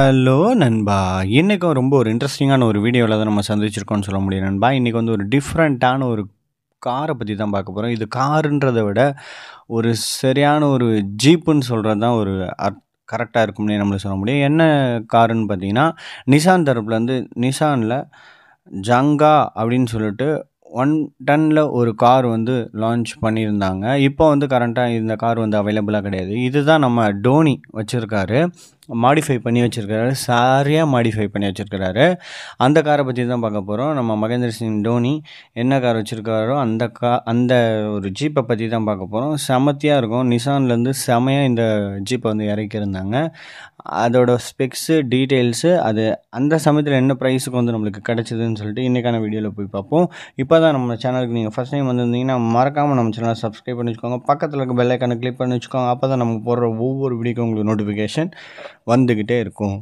hello நண்பா இன்றைக்கும் ரொம்ப ஒரு இன்ட்ரெஸ்டிங்கான ஒரு வீடியோவில் தான் நம்ம சந்திச்சிருக்கோம்னு சொல்ல முடியும் நண்பா இன்றைக்கி வந்து ஒரு டிஃப்ரெண்ட்டான ஒரு காரை பற்றி தான் பார்க்க போகிறோம் இது காருன்றதை விட ஒரு சரியான ஒரு ஜீப்புன்னு சொல்கிறது தான் ஒரு அர்த் கரெக்டாக இருக்கும்னே நம்மளை சொல்ல முடியும் என்ன காருன்னு பார்த்தீங்கன்னா நிசான் தரப்புலேருந்து நிசானில் ஜங்கா அப்படின்னு சொல்லிட்டு ஒன் டனில் ஒரு கார் வந்து லான்ச் பண்ணியிருந்தாங்க இப்போ வந்து கரண்ட்டாக இந்த கார் வந்து அவைலபிளாக கிடையாது இதுதான் நம்ம டோனி வச்சுருக்காரு மாடிஃபை பண்ணி வச்சுருக்கிறாரு சாரியாக மாடிஃபை பண்ணி வச்சுருக்கிறாரு அந்த காரை பற்றி தான் பார்க்க போகிறோம் நம்ம மகேந்திர சிங் டோனி என்ன கார் வச்சுருக்காரோ அந்த கா அந்த ஒரு ஜீப்பை பற்றி தான் பார்க்க போகிறோம் செமத்தியாக இருக்கும் நிசான்லேருந்து செமையாக இந்த ஜீப்பை வந்து இறக்கியிருந்தாங்க அதோட ஸ்பெக்ஸு டீட்டெயில்ஸு அது அந்த சமயத்தில் என்ன ப்ரைஸுக்கு வந்து நம்மளுக்கு கிடச்சிதுன்னு சொல்லிட்டு இன்றைக்கான வீடியோவில் போய் பார்ப்போம் இப்போ தான் நம்ம சேனலுக்கு நீங்கள் ஃபஸ்ட் டைம் வந்திருந்தீங்கன்னா மறக்காமல் நம்ம சேனலை சப்ஸ்கிரைப் பண்ணி வச்சுக்கோங்க பக்கத்தில் இருக்க பெல்லைக்கான கிளிக் பண்ணி வச்சுக்கோங்க அப்போ தான் நம்ம போடுற ஒவ்வொரு வீடியோக்கும் உங்களுக்கு நோட்டிஃபிகேஷன் வந்துக்கிட்டே இருக்கும்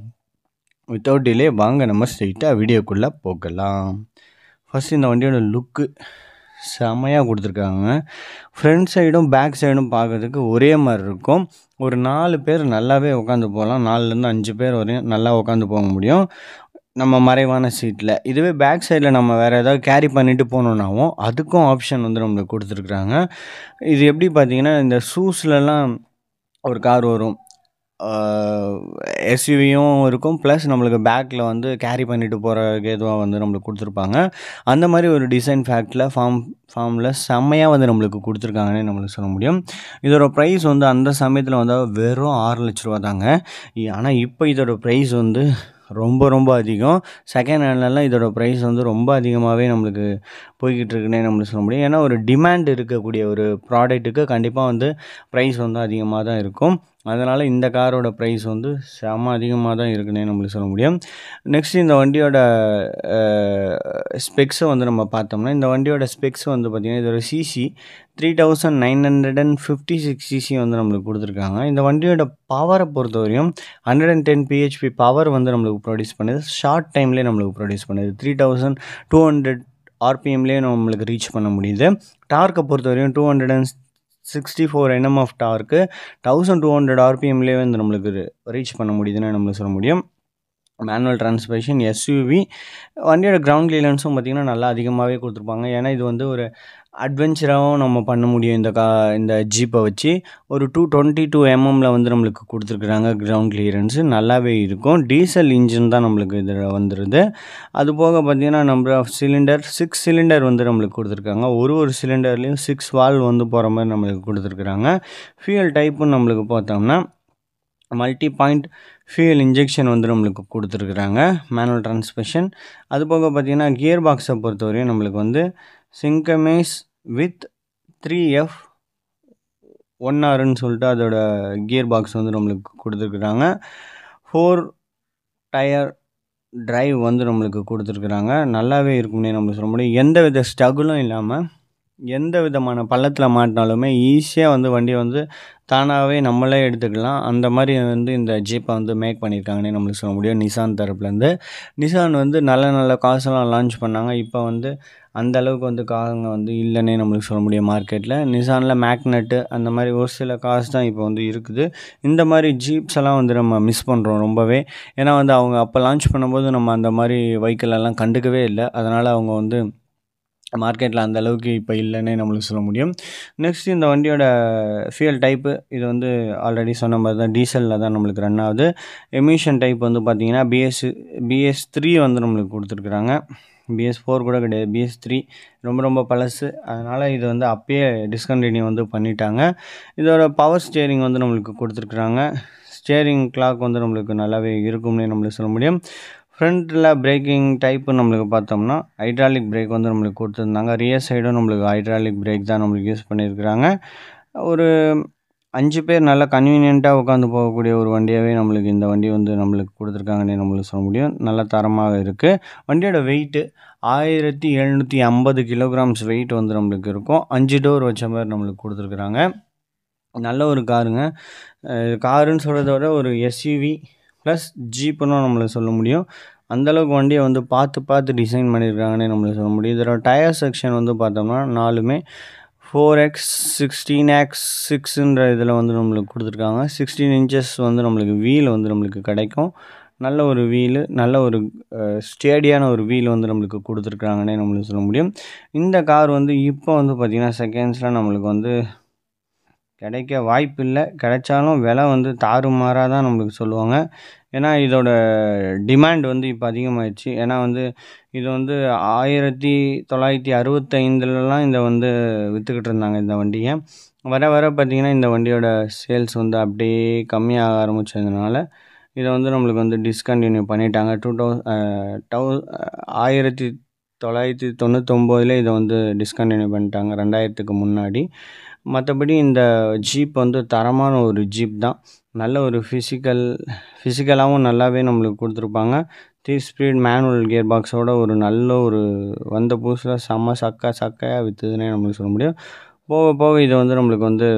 வித்தவுட் டிலே வாங்க நம்ம ஸ்ட்ரெயிட்டாக வீடியோக்குள்ளே போகலாம் ஃபஸ்ட் இந்த வண்டியோட லுக்கு செமையாக கொடுத்துருக்காங்க ஃப்ரண்ட் சைடும் பேக் சைடும் பார்க்குறதுக்கு ஒரே மாதிரி இருக்கும் ஒரு நாலு பேர் நல்லாவே உட்காந்து போகலாம் நாலுலேருந்து அஞ்சு பேர் வரையும் நல்லா உட்காந்து போக முடியும் நம்ம மறைவான சீட்டில் இதுவே பேக் சைடில் நம்ம வேறு ஏதாவது கேரி பண்ணிவிட்டு போகணுன்னாவும் அதுக்கும் ஆப்ஷன் வந்து நம்மளுக்கு கொடுத்துருக்குறாங்க இது எப்படி பார்த்தீங்கன்னா இந்த ஷூஸ்லலாம் ஒரு கார் வரும் எஸ்யூவியும் இருக்கும் ப்ளஸ் நம்மளுக்கு பேக்கில் வந்து கேரி பண்ணிட்டு போகிறதுக்கு எதுவாக வந்து நம்மளுக்கு கொடுத்துருப்பாங்க அந்த மாதிரி ஒரு டிசைன் ஃபேக்டில் ஃபார்ம் ஃபார்மில் செம்மையாக வந்து நம்மளுக்கு கொடுத்துருக்காங்கன்னு நம்மளுக்கு சொல்ல முடியும் இதோட ப்ரைஸ் வந்து அந்த சமயத்தில் வந்து வெறும் ஆறு லட்ச ரூபா தாங்க ஆனால் இப்போ இதோட ப்ரைஸ் வந்து ரொம்ப ரொம்ப அதிகம் செகண்ட் ஹேண்ட்லலாம் இதோட ப்ரைஸ் வந்து ரொம்ப அதிகமாகவே நம்மளுக்கு போய்கிட்டு இருக்குன்னே நம்மளுக்கு சொல்ல முடியும் ஏன்னா ஒரு டிமாண்ட் இருக்கக்கூடிய ஒரு ப்ராடக்ட்டுக்கு கண்டிப்பாக வந்து ப்ரைஸ் வந்து அதிகமாக தான் இருக்கும் அதனால் இந்த காரோட ப்ரைஸ் வந்து செம அதிகமாக தான் இருக்குன்னே நம்மளுக்கு சொல்ல முடியும் நெக்ஸ்ட் இந்த வண்டியோட ஸ்பெக்ஸை வந்து நம்ம பார்த்தோம்னா இந்த வண்டியோட ஸ்பெக்ஸ் வந்து பார்த்திங்கன்னா இதோட CC three thousand nine hundred and fifty six CC வந்து நம்மளுக்கு கொடுத்துருக்காங்க இந்த வண்டியோட பவரை பொறுத்தவரையும் hundred and ten BHP power வந்து நம்மளுக்கு ப்ரொடியூஸ் பண்ணுது ஷார்ட் டைம்லேயே நம்மளுக்கு ப்ரொடியூஸ் பண்ணுது த்ரீ தௌசண்ட் டூ ஹண்ட்ரட் ஆர்பிஎம்லேயே நம்மளுக்கு ரீச் பண்ண முடியுது டார்க்கை பொறுத்தவரையும் two hundred and sixty four NM of torque thousand two hundred ஆர்பிஎம்லேயே வந்து நம்மளுக்கு ரீச் பண்ண முடியுதுன்னு நம்மளுக்கு சொல்ல முடியும் மேனுவல் டிரான்ஸ்மிஷன் எஸ்யூவி வண்டியோட கிரவுண்ட் கிளியரன்ஸும் பார்த்திங்கன்னா நல்லா அதிகமாகவே கொடுத்துருப்பாங்க ஏன்னா இது வந்து ஒரு அட்வென்ச்சராகவும் நம்ம பண்ண முடியும் இந்த கா இந்த ஜீப்பை வச்சு ஒரு டூ டுவெண்ட்டி டூ எம்எம்மில் வந்து நம்மளுக்கு கொடுத்துருக்குறாங்க கிரவுண்ட் கிளியரன்ஸு நல்லாவே இருக்கும் டீசல் இன்ஜின் தான் நம்மளுக்கு இதில் வந்துடுது அது போக பார்த்திங்கன்னா number of cylinder six cylinder வந்து நம்மளுக்கு கொடுத்துருக்காங்க ஒரு ஒரு சிலிண்டர்லேயும் சிக்ஸ் வால் வந்து போகிற மாதிரி நம்மளுக்கு கொடுத்துருக்குறாங்க ஃபியூயல் டைப்புன்னு நம்மளுக்கு பார்த்தோம்னா மல்டி பாயிண்ட் ஃபியூல் இன்ஜெக்ஷன் வந்து நம்மளுக்கு கொடுத்துருக்குறாங்க மேனுவல் ட்ரான்ஸ்மிஷன் அது போக பார்த்திங்கன்னா கியர் பாக்ஸை பொறுத்தவரையும் நம்மளுக்கு வந்து synchromesh with three F one ஆறுன்னு சொல்லிட்டு அதோட கியர் பாக்ஸ் வந்து நம்மளுக்கு கொடுத்துருக்குறாங்க ஃபோர் டயர் ட்ரைவ் வந்து நம்மளுக்கு கொடுத்துருக்குறாங்க நல்லாவே இருக்கும்னே நம்மளுக்கு சொல்ல முடியும் எந்த வித ஸ்ட்ரகுலும் இல்லாமல் எந்த விதமான பள்ளத்தில் மாட்டினாலுமே ஈஸியாக வந்து வண்டி வந்து தானாகவே நம்மளே எடுத்துக்கலாம் அந்த மாதிரி வந்து இந்த ஜீப்பை வந்து மேக் பண்ணியிருக்காங்கன்னே நம்மளுக்கு சொல்ல முடியும் நிசான் தரப்புலேருந்து நிசான் வந்து நல்ல நல்ல காசெல்லாம் லான்ச் பண்ணாங்க இப்போ வந்து அந்த அளவுக்கு வந்து காருங்க வந்து இல்லைன்னே நம்மளுக்கு சொல்ல முடியும் மார்க்கெட்டில் நிசானில் மேக்னெட்டு அந்த மாதிரி ஒரு சில காசு தான் இப்போ வந்து இருக்குது இந்த மாதிரி ஜீப்ஸ் எல்லாம் வந்து நம்ம மிஸ் பண்ணுறோம் ரொம்பவே ஏன்னா வந்து அவங்க அப்போ லான்ச் பண்ணும்போது நம்ம அந்த மாதிரி வெஹிக்கிள் எல்லாம் கண்டுக்கவே இல்லை அதனால் அவங்க வந்து மார்க்கெட்டில் அந்த அளவுக்கு இப்போ இல்லைன்னே நம்மளுக்கு சொல்ல முடியும் நெக்ஸ்ட் இந்த வண்டியோட ஃபியூல் டைப்பு இது வந்து ஆல்ரெடி சொன்ன மாதிரி தான் டீசலில் தான் நம்மளுக்கு ரன் ஆகுது எமிஷன் டைப் வந்து பார்த்திங்கன்னா பிஎஸ் பிஎஸ் த்ரீ வந்து நம்மளுக்கு கொடுத்துருக்குறாங்க பிஎஸ் ஃபோர் கூட கிடையாது பிஎஸ் த்ரீ ரொம்ப ரொம்ப பழசு அதனால் இது வந்து அப்பயே டிஸ்கண்டினியூ வந்து பண்ணிட்டாங்க இதோட பவர் ஸ்டியரிங் வந்து நம்மளுக்கு கொடுத்துருக்குறாங்க ஸ்டேரிங் கிளாக் வந்து நம்மளுக்கு நல்லாவே இருக்கும்னே நம்மளுக்கு சொல்ல முடியும் ஃப்ரண்ட்டில் பிரேக்கிங் டைப்பு நம்மளுக்கு பார்த்தோம்னா ஹைட்ராலிக் பிரேக் வந்து நம்மளுக்கு கொடுத்துருந்தாங்க ரியர் சைடும் நம்மளுக்கு ஹைட்ராலிக் பிரேக் தான் நம்மளுக்கு யூஸ் பண்ணியிருக்கிறாங்க ஒரு அஞ்சு பேர் நல்லா கன்வீனியண்ட்டாக உட்காந்து போகக்கூடிய ஒரு வண்டியாகவே நம்மளுக்கு இந்த வண்டி வந்து நம்மளுக்கு கொடுத்துருக்காங்கன்னு நம்மளுக்கு சொல்ல முடியும் நல்ல தரமாக இருக்குது வண்டியோட வெயிட்டு ஆயிரத்தி எழுநூற்றி ஐம்பது கிலோகிராம்ஸ் வெயிட் வந்து நம்மளுக்கு இருக்கும் அஞ்சு டோர் வச்ச மாதிரி நம்மளுக்கு கொடுத்துருக்குறாங்க நல்ல ஒரு காருங்க காருன்னு சொல்கிறத விட ஒரு எஸ்யூவி ப்ளஸ் ஜீப்புனும் நம்மளை சொல்ல முடியும் அந்தளவுக்கு வண்டியை வந்து பார்த்து பார்த்து டிசைன் பண்ணியிருக்காங்கன்னே நம்மளை சொல்ல முடியும் இதோட டயர் செக்ஷன் வந்து பார்த்தோம்னா நாலுமே ஃபோர் எக்ஸ் சிக்ஸ்டீன் எக்ஸ் சிக்ஸுன்ற இதில் வந்து நம்மளுக்கு கொடுத்துருக்காங்க சிக்ஸ்டீன் இன்ச்சஸ் வந்து நம்மளுக்கு வீல் வந்து நம்மளுக்கு கிடைக்கும் நல்ல ஒரு வீலு நல்ல ஒரு ஸ்டேடியான ஒரு வீல் வந்து நம்மளுக்கு கொடுத்துருக்குறாங்கன்னே நம்மளுக்கு சொல்ல முடியும் இந்த கார் வந்து இப்போ வந்து பார்த்திங்கன்னா செகண்ட்ஸில் நம்மளுக்கு வந்து கிடைக்க வாய்ப்பில்லை கிடைச்சாலும் விலை வந்து தாறுமாறாக தான் நம்மளுக்கு சொல்லுவாங்க ஏன்னா இதோட டிமாண்ட் வந்து இப்போ அதிகமாகிடுச்சு ஏன்னா வந்து இது வந்து ஆயிரத்தி தொள்ளாயிரத்தி அறுபத்தைந்துலலாம் இதை வந்து விற்றுக்கிட்டு இருந்தாங்க இந்த வண்டியை வர வர பார்த்திங்கன்னா இந்த வண்டியோட சேல்ஸ் வந்து அப்படியே கம்மியாக ஆரம்பித்ததுனால இதை வந்து நம்மளுக்கு வந்து டிஸ்கண்டினியூ பண்ணிட்டாங்க டூ தௌ டவு ஆயிரத்தி தொள்ளாயிரத்தி தொண்ணூத்தொம்போதில் இதை வந்து டிஸ்கண்டினியூ பண்ணிட்டாங்க ரெண்டாயிரத்துக்கு முன்னாடி மற்றபடி இந்த ஜீப் வந்து தரமான ஒரு ஜீப் தான் நல்ல ஒரு ஃபிசிக்கல் ஃபிசிக்கலாகவும் நல்லாவே நம்மளுக்கு கொடுத்துருப்பாங்க த்ரீ ஸ்பீட் மேனுவல் கியர் பாக்ஸோட ஒரு நல்ல ஒரு வந்த புதுசில் செம்ம சக்கா சக்கையாக விற்றுதுன்னே நம்மளுக்கு சொல்ல முடியும் போக போக இது வந்து நம்மளுக்கு வந்து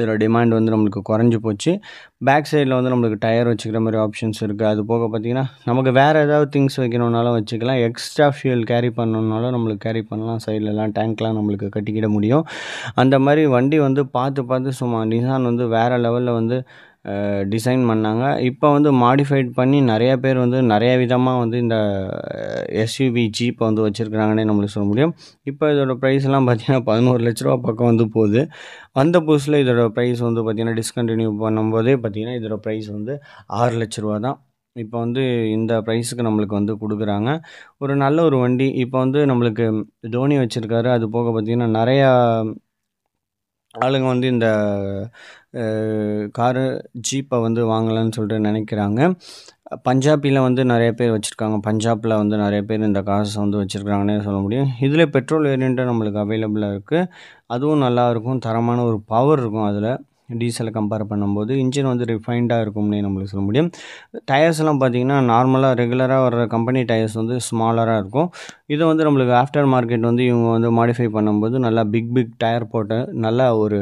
இதோட டிமாண்ட் வந்து நம்மளுக்கு குறைஞ்சி போச்சு பேக் சைடில் வந்து நம்மளுக்கு டயர் வச்சுக்கிற மாதிரி ஆப்ஷன்ஸ் இருக்குது அது போக பார்த்திங்கன்னா நமக்கு வேறு ஏதாவது திங்ஸ் வைக்கணுன்னாலும் வச்சுக்கலாம் எக்ஸ்ட்ரா ஃபியூல் கேரி பண்ணணுன்னாலும் நம்மளுக்கு கேரி பண்ணலாம் சைட்லலாம் டேங்க்லாம் நம்மளுக்கு கட்டிக்கிட முடியும் அந்த மாதிரி வண்டி வந்து பார்த்து பார்த்து சும்மா நிசான் வந்து வேறு லெவலில் வந்து டிசைன் பண்ணாங்க இப்போ வந்து மாடிஃபைட் பண்ணி நிறையா பேர் வந்து நிறைய விதமாக வந்து இந்த எஸ்யூவி ஜீப்பை வந்து வச்சுருக்குறாங்கன்னே நம்மளுக்கு சொல்ல முடியும் இப்போ இதோட ப்ரைஸ்லாம் பார்த்திங்கன்னா பதினோரு லட்ச ரூபா பக்கம் வந்து போகுது அந்த புதுசில் இதோட ப்ரைஸ் வந்து பார்த்திங்கன்னா டிஸ்கண்டினியூ பண்ணும்போதே பார்த்திங்கன்னா இதோட ப்ரைஸ் வந்து ஆறு லட்ச ரூபா தான் இப்போ வந்து இந்த ப்ரைஸுக்கு நம்மளுக்கு வந்து கொடுக்குறாங்க ஒரு நல்ல ஒரு வண்டி இப்போ வந்து நம்மளுக்கு தோனி வச்சுருக்காரு அது போக பார்த்திங்கன்னா நிறையா ஆளுங்க வந்து இந்த காரு ஜீப்பை வந்து வாங்கலன்னு சொல்லிட்டு நினைக்கிறாங்க பஞ்சாபியில் வந்து நிறைய பேர் வச்சுருக்காங்க பஞ்சாபில் வந்து நிறைய பேர் இந்த காசு வந்து வச்சுருக்காங்கன்னே சொல்ல முடியும் இதில் பெட்ரோல் வேரியண்ட்டு நம்மளுக்கு அவைலபிளாக இருக்குது அதுவும் நல்லாயிருக்கும் தரமான ஒரு பவர் இருக்கும் அதில் டீசலை கம்பேர் பண்ணும்போது இன்ஜின் வந்து ரிஃபைண்டாக இருக்கும்னே நம்மளுக்கு சொல்ல முடியும் டயர்ஸ்லாம் பார்த்திங்கன்னா நார்மலாக ரெகுலராக வர கம்பெனி டயர்ஸ் வந்து ஸ்மாலராக இருக்கும் இதை வந்து நம்மளுக்கு ஆஃப்டர் மார்க்கெட் வந்து இவங்க வந்து மாடிஃபை பண்ணும்போது நல்லா பிக் பிக் டயர் போட்டு நல்லா ஒரு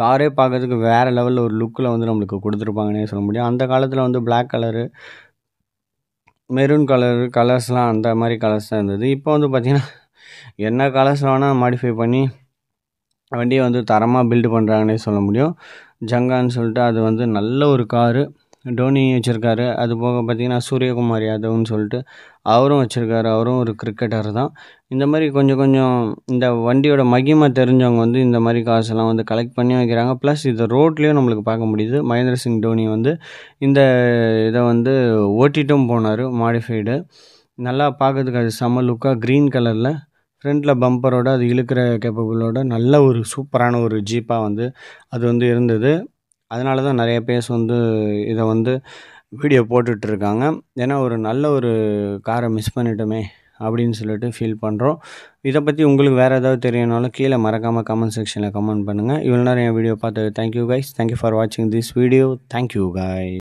காரே பார்க்கறதுக்கு வேறு லெவலில் ஒரு லுக்கில் வந்து நம்மளுக்கு கொடுத்துருப்பாங்கன்னே சொல்ல முடியும் அந்த காலத்தில் வந்து பிளாக் கலரு மெரூன் கலரு கலர்ஸ்லாம் அந்த மாதிரி கலர்ஸ் தான் இருந்தது இப்போ வந்து பார்த்திங்கன்னா என்ன கலர்ஸ் வேணால் மாடிஃபை பண்ணி வண்டியை வந்து தரமாக பில்டு பண்ணுறாங்கன்னே சொல்ல முடியும் ஜங்கான்னு சொல்லிட்டு அது வந்து நல்ல ஒரு காரு டோனி வச்சுருக்காரு அது போக பார்த்திங்கன்னா சூரியகுமார் யாதவ்னு சொல்லிட்டு அவரும் வச்சுருக்காரு அவரும் ஒரு கிரிக்கெட்டர் தான் இந்த மாதிரி கொஞ்சம் கொஞ்சம் இந்த வண்டியோட மகிமை தெரிஞ்சவங்க வந்து இந்த மாதிரி காசெல்லாம் வந்து கலெக்ட் பண்ணி வைக்கிறாங்க ப்ளஸ் இதை ரோட்லேயும் நம்மளுக்கு பார்க்க முடியுது மகேந்திர சிங் டோனி வந்து இந்த இதை வந்து ஓட்டிட்டும் போனார் மாடிஃபைடு நல்லா பார்க்கறதுக்கு அது செம்ம லுக்காக க்ரீன் கலரில் ஃப்ரண்ட்டில் பம்பரோட அது இழுக்கிற கேப்பபிளோட நல்ல ஒரு சூப்பரான ஒரு ஜீப்பாக வந்து அது வந்து இருந்தது அதனால தான் நிறைய பேர்ஸ் வந்து இதை வந்து வீடியோ போட்டுட்ருக்காங்க ஏன்னா ஒரு நல்ல ஒரு காரை மிஸ் பண்ணிட்டோமே அப்படின்னு சொல்லிட்டு ஃபீல் பண்ணுறோம் இதை பற்றி உங்களுக்கு வேறு ஏதாவது தெரியணும்னாலும் கீழே மறக்காமல் கமெண்ட் செக்ஷனில் கமெண்ட் பண்ணுங்கள் இவ்வளோ நேரம் என் வீடியோ பார்த்தது தேங்க்யூ கைஸ் தேங்க்யூ ஃபார் வாட்சிங் திஸ் வீடியோ தேங்க்யூ காய்